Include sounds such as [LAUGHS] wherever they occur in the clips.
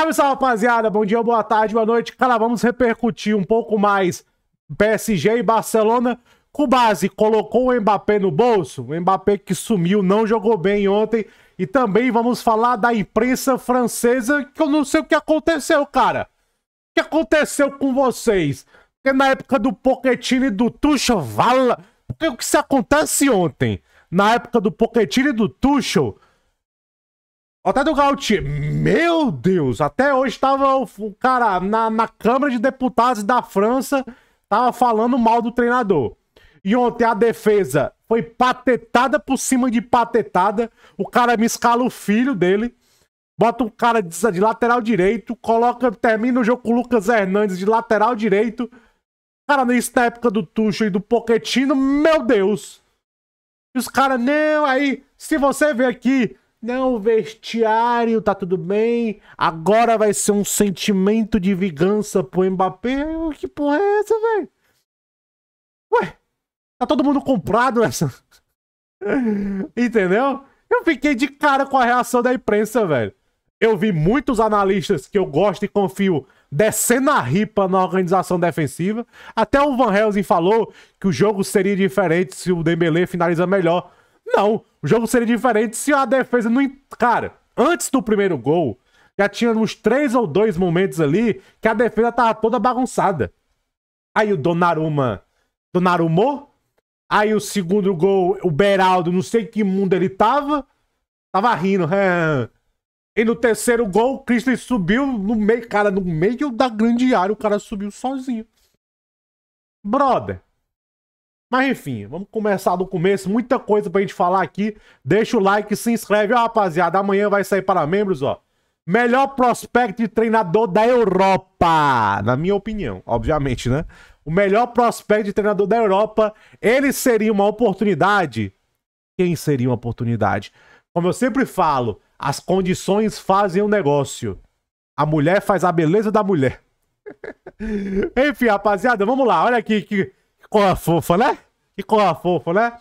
Salve, salve, rapaziada. Bom dia, boa tarde, boa noite. Cara, vamos repercutir um pouco mais PSG e Barcelona. Cubase colocou o Mbappé no bolso. O Mbappé que sumiu, não jogou bem ontem. E também vamos falar da imprensa francesa, que eu não sei o que aconteceu, cara. O que aconteceu com vocês? Porque na época do Pochettino e do Tuchel, vala... o que se acontece ontem? Na época do Pochettino e do Tuchel Otávio Gautier, meu Deus, até hoje tava o cara na, na Câmara de Deputados da França, tava falando mal do treinador. E ontem a defesa foi patetada por cima de patetada. O cara me escala o filho dele, bota o cara de, de lateral direito, coloca, termina o jogo com o Lucas Hernandes de lateral direito. Cara, nisso na época do Tuchel e do Poquetino, meu Deus. E os caras, não, aí, se você ver aqui, não, vestiário, tá tudo bem. Agora vai ser um sentimento de vingança pro Mbappé. Que porra é essa, velho? Ué, tá todo mundo comprado essa. [LAUGHS] Entendeu? Eu fiquei de cara com a reação da imprensa, velho. Eu vi muitos analistas que eu gosto e confio descendo a ripa na organização defensiva. Até o Van Helsing falou que o jogo seria diferente se o Dembélé finaliza melhor. Não. O jogo seria diferente se a defesa não. Cara, antes do primeiro gol, já tinha uns três ou dois momentos ali que a defesa tava toda bagunçada. Aí o Donnarumma. Donnarumma? Aí o segundo gol, o Beraldo, não sei que mundo ele tava. Tava rindo. [LAUGHS] E no terceiro gol, o Christian subiu no meio, cara, no meio da grande área, o cara subiu sozinho. Brother, mas enfim, vamos começar do começo. Muita coisa pra gente falar aqui. Deixa o like, se inscreve, ó, rapaziada. Amanhã vai sair para membros, ó. Melhor prospecto de treinador da Europa. Na minha opinião, obviamente, né? O melhor prospecto de treinador da Europa. Ele seria uma oportunidade. Quem seria uma oportunidade? Como eu sempre falo, as condições fazem o um negócio. A mulher faz a beleza da mulher. [LAUGHS] enfim, rapaziada, vamos lá. Olha aqui que. com é a fofa, né? Que cola é fofa, né?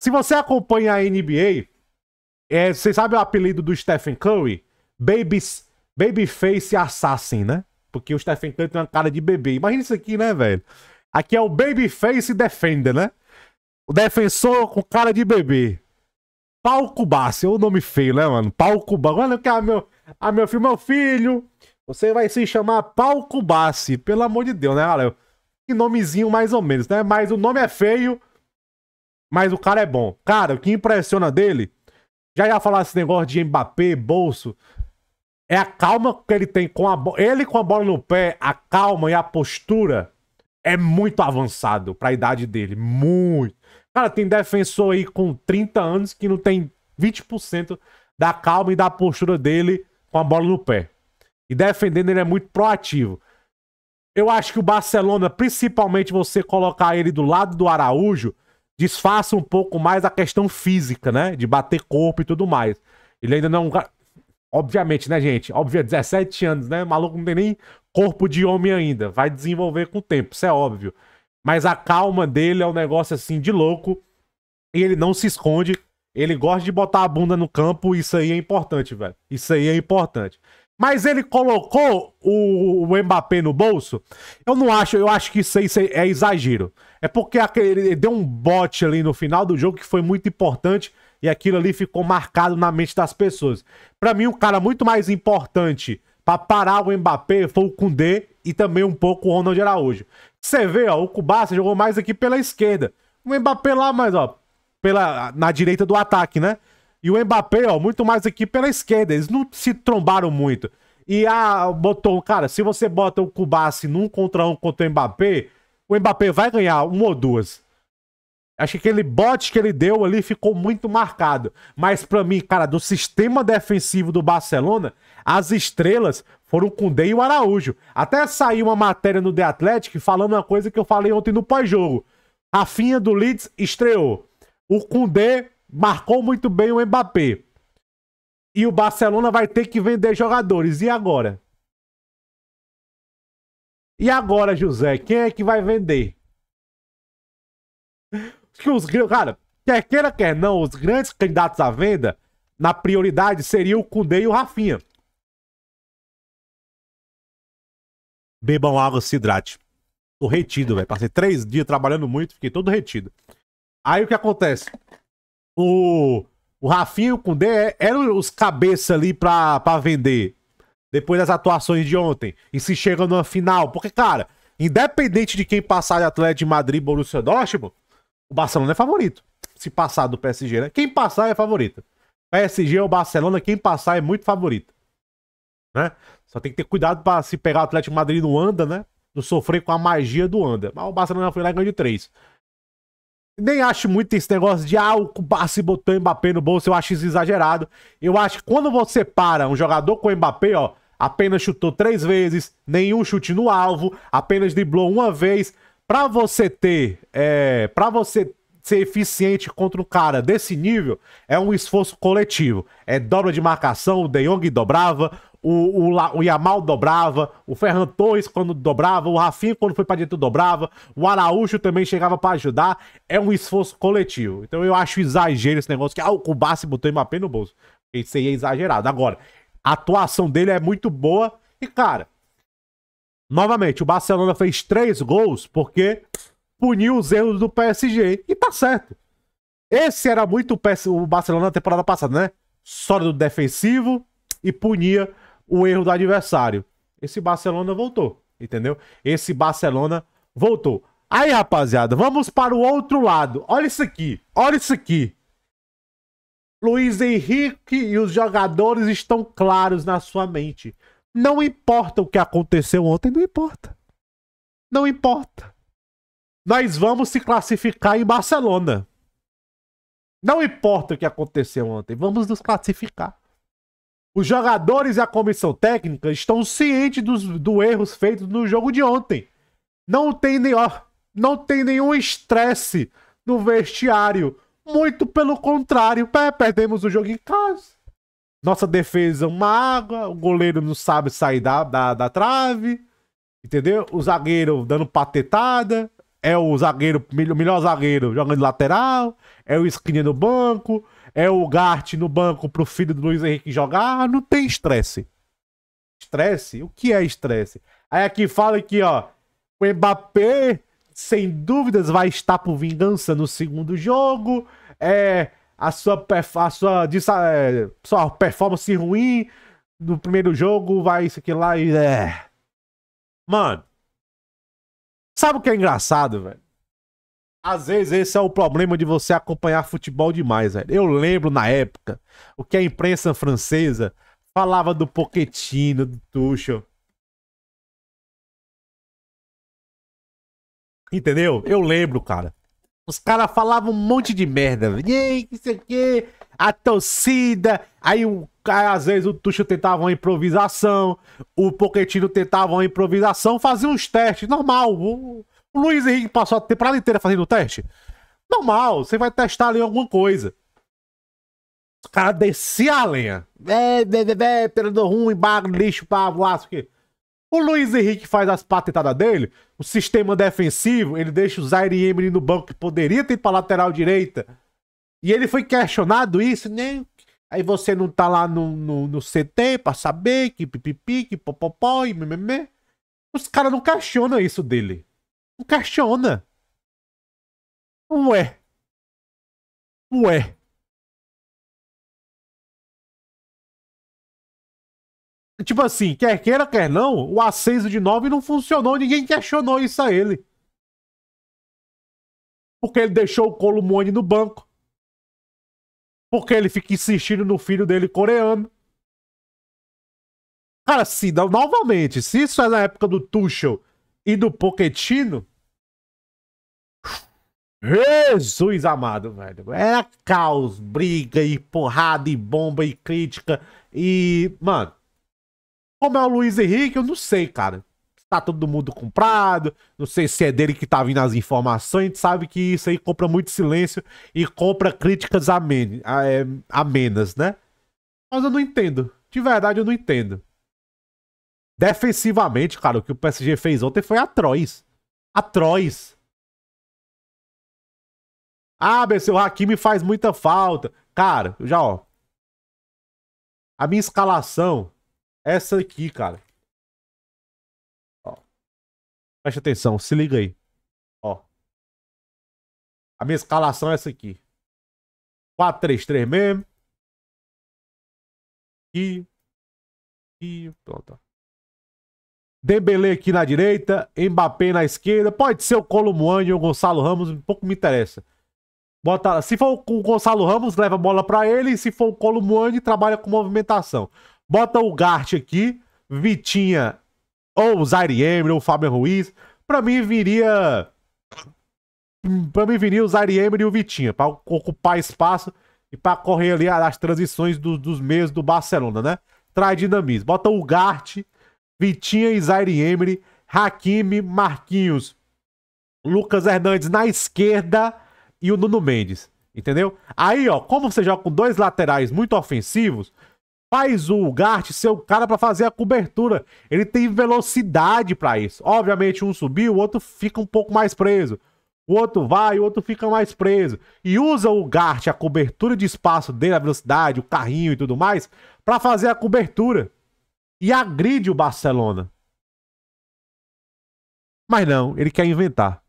Se você acompanha a NBA, é, você sabe o apelido do Stephen Curry? Babies, Babyface Assassin, né? Porque o Stephen Curry tem uma cara de bebê. Imagina isso aqui, né, velho? Aqui é o Babyface Defender, né? O defensor com cara de bebê. Palco Bassi, é o nome feio, né, mano? Palco Bassi. Olha que a é meu, a é meu filho, meu filho. Você vai se chamar Palco Bassi, pelo amor de Deus, né, galera? Que nomezinho mais ou menos, né? Mas o nome é feio, mas o cara é bom. Cara, o que impressiona dele, já ia falar esse negócio de Mbappé, bolso, é a calma que ele tem com a bola. Ele com a bola no pé, a calma e a postura é muito avançado para a idade dele. Muito. Cara, tem defensor aí com 30 anos que não tem 20% da calma e da postura dele com a bola no pé. E defendendo ele é muito proativo. Eu acho que o Barcelona, principalmente você colocar ele do lado do Araújo, disfarça um pouco mais a questão física, né? De bater corpo e tudo mais. Ele ainda não. Obviamente, né, gente? Óbvio, 17 é anos, né? maluco não tem nem corpo de homem ainda. Vai desenvolver com o tempo, isso é óbvio. Mas a calma dele é um negócio assim de louco. E ele não se esconde. Ele gosta de botar a bunda no campo. Isso aí é importante, velho. Isso aí é importante. Mas ele colocou o, o Mbappé no bolso. Eu não acho, eu acho que isso aí é exagero. É porque aquele, ele deu um bote ali no final do jogo que foi muito importante e aquilo ali ficou marcado na mente das pessoas. Para mim, um cara muito mais importante para parar o Mbappé foi o Kundê e também um pouco o Ronald Araújo. Você vê, ó, o Kubaça jogou mais aqui pela esquerda. O Mbappé lá mais, ó, pela, na direita do ataque, né? E o Mbappé, ó, muito mais aqui pela esquerda. Eles não se trombaram muito. E a ah, botou, cara, se você bota o Kubassi num contra um contra o Mbappé, o Mbappé vai ganhar uma ou duas. Acho que aquele bote que ele deu ali ficou muito marcado. Mas para mim, cara, do sistema defensivo do Barcelona, as estrelas foram o Koundé e o Araújo. Até saiu uma matéria no The Athletic falando uma coisa que eu falei ontem no pós-jogo. Rafinha do Leeds estreou. O Kundê marcou muito bem o Mbappé. E o Barcelona vai ter que vender jogadores. E agora? E agora, José? Quem é que vai vender? [LAUGHS] Que os cara, quer queira quer não, os grandes candidatos à venda na prioridade seria o Cundê e o Rafinha. Bebam água, se hidrate. Tô retido, velho. Passei três dias trabalhando muito, fiquei todo retido. Aí o que acontece? o, o Rafinho com D eram os cabeças ali pra, pra vender. Depois das atuações de ontem. E se chega numa final. Porque, cara, independente de quem passar de Atlético de Madrid Borussia Dortmund, o Barcelona é favorito. Se passar do PSG, né? Quem passar é favorito. PSG ou Barcelona, quem passar é muito favorito. Né? Só tem que ter cuidado para se pegar o Atlético de Madrid no anda, né? Não sofrer com a magia do anda. Mas o Barcelona foi lá e ganhou de 3 nem acho muito esse negócio de ah, o Cubassi botou o Mbappé no bolso, eu acho isso exagerado. Eu acho que quando você para um jogador com o Mbappé, ó, apenas chutou três vezes, nenhum chute no alvo, apenas driblou uma vez. Pra você ter. É, pra você ser eficiente contra um cara desse nível, é um esforço coletivo. É dobra de marcação, o De Jong dobrava, o, o, o Yamal dobrava, o Ferran Torres quando dobrava, o Rafinha quando foi para dentro dobrava, o Araújo também chegava para ajudar. É um esforço coletivo. Então eu acho exagero esse negócio que ah, o Cubassi botou o Mbappé no bolso. Isso aí é exagerado. Agora, a atuação dele é muito boa e, cara, novamente, o Barcelona fez três gols porque puniu os erros do PSG. E tá certo. Esse era muito o Barcelona na temporada passada, né? Sólido do defensivo e punia o erro do adversário. Esse Barcelona voltou, entendeu? Esse Barcelona voltou. Aí, rapaziada, vamos para o outro lado. Olha isso aqui, olha isso aqui. Luiz Henrique e os jogadores estão claros na sua mente. Não importa o que aconteceu ontem, não importa. Não importa. Nós vamos se classificar em Barcelona. Não importa o que aconteceu ontem, vamos nos classificar. Os jogadores e a comissão técnica estão cientes dos do erros feitos no jogo de ontem. Não tem, nem, ó, não tem nenhum estresse no vestiário. Muito pelo contrário, é, perdemos o jogo em casa. Nossa defesa uma água, o goleiro não sabe sair da, da, da trave, entendeu? O zagueiro dando patetada, é o zagueiro, melhor, zagueiro jogando lateral, é o esquina no banco, é o Gart no banco pro filho do Luiz Henrique jogar, ah, não tem estresse. Estresse? O que é estresse? Aí aqui fala que ó, o Mbappé, sem dúvidas, vai estar por vingança no segundo jogo, é, a sua, a sua, a é, sua performance ruim no primeiro jogo, vai isso aqui lá e... É. Mano, sabe o que é engraçado, velho? Às vezes esse é o problema de você acompanhar futebol demais, velho. Eu lembro na época o que a imprensa francesa falava do Poquetino, do Tuchel. Entendeu? Eu lembro, cara. Os caras falavam um monte de merda. Ei, isso aqui, a torcida. Aí, o, cara às vezes, o Tuchel tentava uma improvisação. O Poquetino tentava uma improvisação. Fazia uns testes, normal. O Luiz Henrique passou a temporada inteira fazendo o teste? Normal, você vai testar ali alguma coisa. O cara descia a lenha. É, é, é, período ruim, bago, lixo, pavo, aço, que... O Luiz Henrique faz as patetadas dele, o sistema defensivo, ele deixa o Zaire Emery no banco que poderia ter para lateral direita. E ele foi questionado isso, nem né? Aí você não tá lá no, no, no CT pra saber que pipipi, que popopó e mememê. Os caras não questionam isso dele. Não questiona. Ué. Ué. Tipo assim, quer queira, quer não, o A6 de 9 não funcionou, ninguém questionou isso a ele. Porque ele deixou o colomone no banco. Porque ele fica insistindo no filho dele coreano. Cara, se novamente, se isso é na época do Tuchel, e do Poquetino. Jesus amado, velho. Era caos, briga e porrada e bomba e crítica. E, mano, como é o Luiz Henrique, eu não sei, cara. Tá todo mundo comprado. Não sei se é dele que tá vindo as informações. A gente sabe que isso aí compra muito silêncio e compra críticas amen, é, amenas, né? Mas eu não entendo. De verdade, eu não entendo. Defensivamente, cara, o que o PSG fez ontem foi atroz. Atroz. Ah, BC, o Hakimi faz muita falta. Cara, já, ó. A minha escalação, é essa aqui, cara. Ó. Preste atenção, se liga aí. Ó. A minha escalação é essa aqui. 4-3-3 mesmo. E. E. Pronto. Dembele aqui na direita, Mbappé na esquerda. Pode ser o Colomboani ou o Gonçalo Ramos, um pouco me interessa. Bota, se for o Gonçalo Ramos, leva a bola para ele. e Se for o Colomboani, trabalha com movimentação. Bota o Gart aqui, Vitinha ou o Zaire Emery ou o Fábio Ruiz. Para mim viria para mim viria o Zaire Emery e o Vitinha para ocupar espaço e para correr ali as transições do, dos meios do Barcelona, né? Traz dinamismo. Bota o Gart Vitinha e Zaire Emery, Hakimi, Marquinhos, Lucas Hernandes na esquerda e o Nuno Mendes. Entendeu? Aí, ó, como você joga com dois laterais muito ofensivos, faz o Gart ser o cara para fazer a cobertura. Ele tem velocidade para isso. Obviamente, um subir, o outro fica um pouco mais preso. O outro vai, o outro fica mais preso. E usa o Gart, a cobertura de espaço dele, a velocidade, o carrinho e tudo mais, para fazer a cobertura e agride o Barcelona. Mas não, ele quer inventar.